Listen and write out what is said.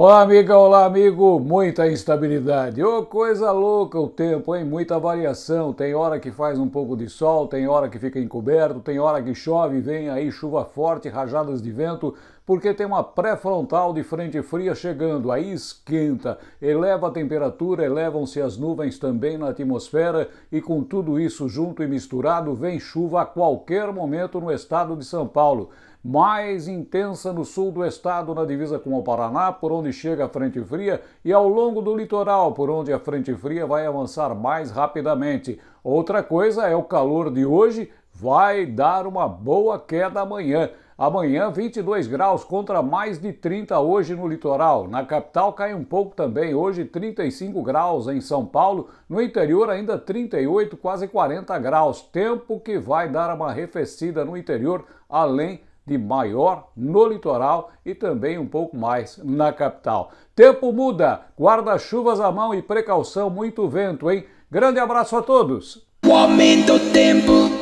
Olá, amiga, olá, amigo. Muita instabilidade. Ô, oh, coisa louca o tempo, hein? Muita variação. Tem hora que faz um pouco de sol, tem hora que fica encoberto, tem hora que chove, vem aí chuva forte, rajadas de vento, porque tem uma pré-frontal de frente fria chegando. Aí esquenta, eleva a temperatura, elevam-se as nuvens também na atmosfera e com tudo isso junto e misturado, vem chuva a qualquer momento no estado de São Paulo mais intensa no sul do estado, na divisa com o Paraná, por onde chega a frente fria, e ao longo do litoral, por onde a frente fria vai avançar mais rapidamente. Outra coisa é o calor de hoje, vai dar uma boa queda amanhã. Amanhã, 22 graus contra mais de 30 hoje no litoral. Na capital cai um pouco também, hoje 35 graus em São Paulo. No interior, ainda 38, quase 40 graus. Tempo que vai dar uma arrefecida no interior, além de maior no litoral e também um pouco mais na capital. Tempo muda, guarda-chuvas à mão e precaução, muito vento, hein? Grande abraço a todos! O aumento do tempo.